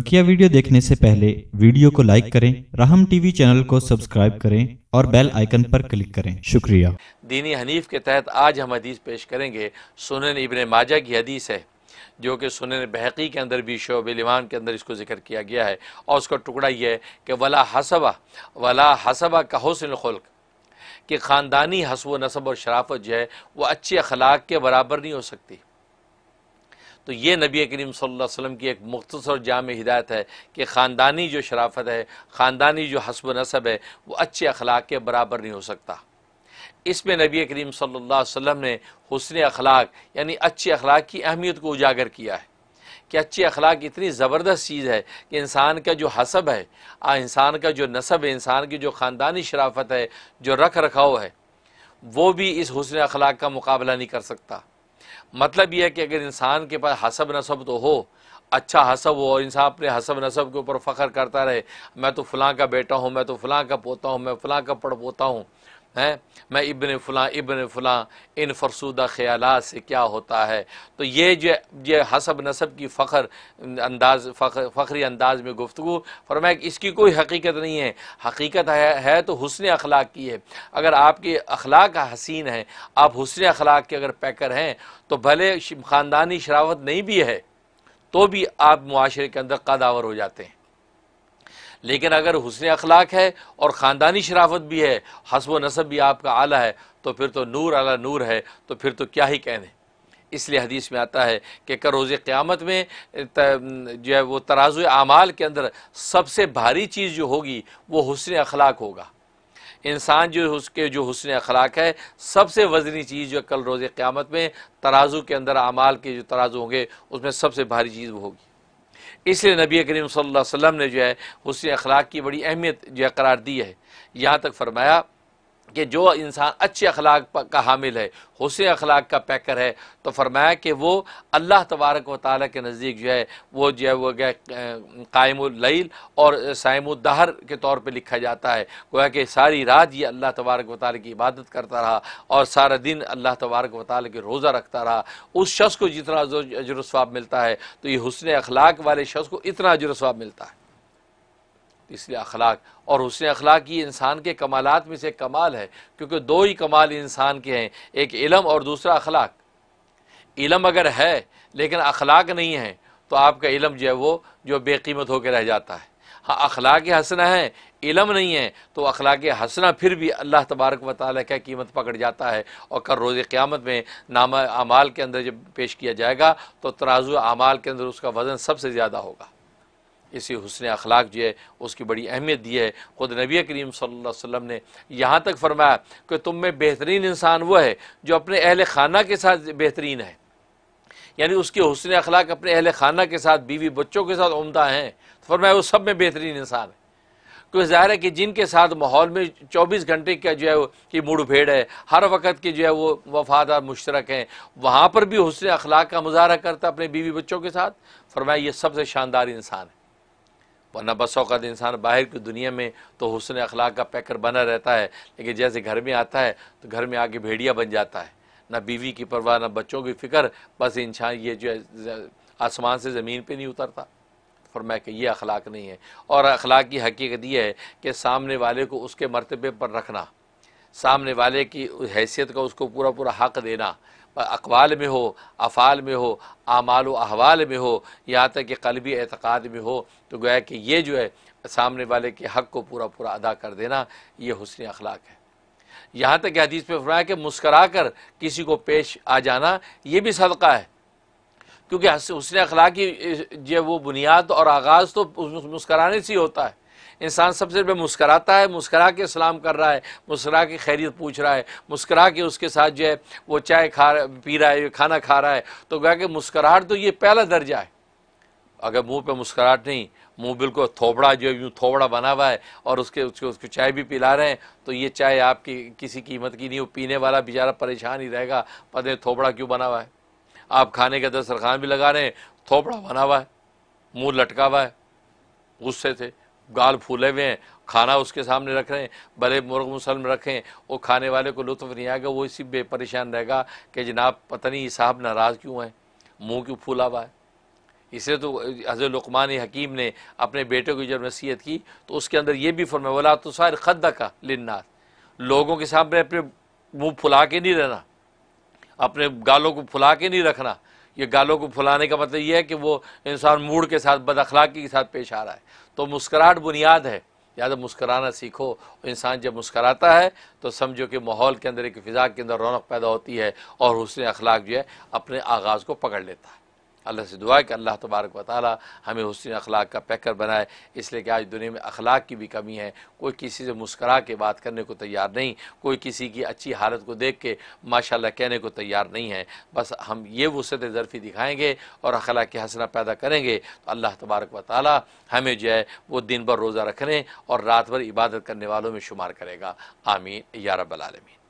बकिया वीडियो देखने से पहले वीडियो को लाइक करें राहम टीवी चैनल को सब्सक्राइब करें और बेल आइकन पर क्लिक करें शुक्रिया दीनी हनीफ के तहत आज हम हदीस पेश करेंगे सुन इबन माजा की हदीस है जो कि सुन बहकी के अंदर भी शोब लिमान के अंदर इसको जिक्र किया गया है और उसका टुकड़ा यह है कि वला हसबा वला हसबा का हौसन खुल्क कि ख़ानदानी हसव नसब और शराफत जो है वह अच्छे अखलाक के बराबर नहीं हो सकती तो ये नबी करीम वसल्लम की एक मुख्तसर जाम हिदायत है कि ख़ानदानी जो शराफत है ख़ानदानी जो हसब नसब है वो अच्छे अखलाक के बराबर नहीं हो सकता इसमें नबी करीम सल्ला वसम ने हसन अखलाक यानी अच्छे अखलाक की अहमियत को उजागर किया है कि अच्छे अखलाक इतनी ज़बरदस्त चीज़ है कि इंसान का जो हसब है इंसान का जो नसब है इंसान की जो ख़ानदानी शराफत है जो रख रखाव है वो भी इस हसन अखलाक का मुकाबला नहीं कर सकता मतलब यह है कि अगर इंसान के पास हसब नसब तो हो अच्छा हसब हो और इंसान अपने हसब नसब के ऊपर फ़ख्र करता रहे मैं तो फ़लाँ का बेटा हूँ मैं तो फ़लाँ का पोता हूँ मैं फ़लाँ का पड़ पोता हूँ हैं मैं इबन फलां इबन फलां इन फरसूदा ख्याल से क्या होता है तो ये जो ये हसब नसब की फ़खर अंदाज फ़खर फ़खरी अंदाज में गुफ्तु फरमाए इसकी कोई हकीकत नहीं है हकीकत है, है तो हसन अखलाक की है अगर आपके अखलाक हसीन है आप हसन अखलाक के अगर पैकर हैं तो भले ख़ानदानी शरावत नहीं भी है तो भी आप माशरे के अंदर कदावर हो जाते हैं लेकिन अगर हुसन अखलाक है और ख़ानदानी शराफत भी है हसब नसब भी आपका आला है तो फिर तो नूर आला नूर है तो फिर तो क्या ही कहने इसलिए हदीस में आता है कि कर रोज़ क़्यामत में जो है वो तराज़ आमाल के अंदर सबसे भारी चीज़ जो होगी वो हुसन अखलाक होगा इंसान जो उसके जो हसन अखलाक है सबसे वजनी चीज़ जो कल रोज़ क़्यामत में तराज़ू के अंदर आमाल के जो तराजू होंगे उसमें सबसे भारी चीज़ वो होगी इसलिए नबी करीम सल्लल्लाहु अलैहि वसल्लम ने जो है हुसन अखलाक की बड़ी अहमियत जो है करार दी है यहाँ तक फरमाया कि जो इंसान अच्छे अखलाक का हामिल है हुसन अखलाक का पैकर है तो फरमाया कि वो अल्लाह तबारक व ताली के नज़दीक जो है वो जो है वो गया कायमुल्लैल और दहर के तौर पर लिखा जाता है गोया कि सारी रात ये अल्लाह तबारक व ताली की इबादत करता रहा और सारा दिन अल्लाह तबारक व ताली के रोज़ा रखता रहा उस शख्स को जितना स्वाब मिलता है तो ये हुसन अखलाक वाले शख्स को इतना स्वाब मिलता है इसलिए अखलाक और हुसन अखलाक ये इंसान के कमालत में से कमाल है क्योंकि दो ही कमाल इंसान के हैं एक इलम और दूसरा अखलाक इलम अगर है लेकिन अखलाक नहीं है तो आपका इलम जो है वो जो बेकीमत होकर रह जाता है हाँ अखलाक हसना है इलम नहीं है तो अखलाक हसना फिर भी अल्लाह तबारक व क्या का कीमत पकड़ जाता है और कल रोज़ क़्यामत में नाम अमाल के अंदर जब पेश किया जाएगा तो तराजु अमाल के अंदर उसका वज़न सबसे ज़्यादा होगा इसी हसन अखलाक जो है उसकी बड़ी अहमियत दी है ख़ुद नबी करीम सल्लल्लाहु अलैहि वसल्लम ने यहाँ तक फरमाया कि तुम में बेहतरीन इंसान वह है जो अपने अहल खाना के साथ बेहतरीन है यानी उसके हसन अखलाक अपने अहल खाना के साथ बीवी बच्चों के साथ उमदा हैं तो फरमाया वो सब में बेहतरीन इंसान है क्योंकि ज़ाहिर है कि जिनके साथ माहौल में 24 घंटे का जो है वो कि भेड़ है हर वक्त के जो है वो वफादार मुश्तरक हैं वहाँ पर भी हुसन अखलाक का मुजाहरा करता अपने बीवी बच्चों के साथ फरमाया ये सबसे शानदार इंसान है वरना बस अवत इंसान बाहर की दुनिया में तो हुसन अखलाक का पैकर बना रहता है लेकिन जैसे घर में आता है तो घर में आके भेड़िया बन जाता है ना बीवी की परवाह ना बच्चों की फ़िक्र बस इंसान ये जो है आसमान से ज़मीन पर नहीं उतरता फरमा कि ये अखलाक नहीं है और अखलाक की हकीकत यह है कि सामने वाले को उसके मरतबे पर रखना सामने वाले की हैसियत का उसको पूरा पूरा हक देना अकवाल में हो अफ़ाल में हो आमाल अहवाल में हो यहाँ तक कि कलबी एतक़ाद में हो तो गोया कि ये जो है सामने वाले के हक़ को पूरा पूरा अदा कर देना ये हसन अखलाक है यहाँ तक हदीस पर फरमाया कि मुस्करा कर किसी को पेश आ जाना ये भी सदका है क्योंकि हसन अखलाक की जो वो बुनियाद और आगाज़ तो मुस्कराने से ही होता है इंसान सबसे पहले मुस्कराता है मुस्करा के सलाम कर रहा है मुस्करा के खैरियत पूछ रहा है मुस्करा के उसके साथ जो है वो चाय खा पी रहा है खाना खा रहा है तो क्या कि मुस्कराहट तो ये पहला दर्जा है अगर मुंह पे मुस्कराहट नहीं मुंह बिल्कुल थोपड़ा जो यूँ थोपड़ा बना हुआ है और उसके उसके उसको चाय भी पिला रहे हैं तो ये चाय आपकी किसी कीमत की नहीं वो पीने वाला बेचारा परेशान ही रहेगा पता थोपड़ा क्यों बना हुआ है आप खाने का दस्तरखान भी लगा रहे हैं थोपड़ा बना हुआ है मुंह लटका हुआ है गुस्से थे गाल फूले हुए हैं खाना उसके सामने रख रहे हैं भले मुर्ग मुसलम रखें वो खाने वाले को लुत्फ नहीं आएगा वो इसी बेपरेशान रहेगा कि जनाब पता नहीं साहब नाराज़ क्यों हैं मुँह क्यों फूला हुआ है इसलिए तो हज़र लकमान हकीम ने अपने बेटे की जब नसीहत की तो उसके अंदर ये भी फरमा वाला तो सार ख़द का लिन्नाथ लोगों के सामने अपने मुँह फुला के नहीं रहना अपने गालों को फुला के नहीं रखना ये गालों को फुलाने का मतलब ये है कि वो इंसान मूड के साथ बदखलाकी के साथ पेश आ रहा है तो मुस्कराहट बुनियाद है ज़्यादा तो मुस्कराना सीखो इंसान जब मुस्कराता है तो समझो कि माहौल के अंदर एक फ़िज़ा के अंदर रौनक पैदा होती है और उसने अखलाक जो है अपने आगाज़ को पकड़ लेता है अल्लाह से दुआ कि अल्लाह तबारक व ताली हमें हुसन अखलाक का पैकर बनाए इसलिए कि आज दुनिया में अखलाक की भी कमी है कोई किसी से मुस्करा के बात करने को तैयार नहीं कोई किसी की अच्छी हालत को देख के माशा कहने को तैयार नहीं है बस हम ये वसत ज़रफ़ी दिखाएँगे और अखलाक हंसना पैदा करेंगे तो अल्लाह तबारक व ताली हमें जो है वो दिन भर रोज़ा रखने और रात भर इबादत करने वालों में शुमार करेगा आमीन या रबालमीन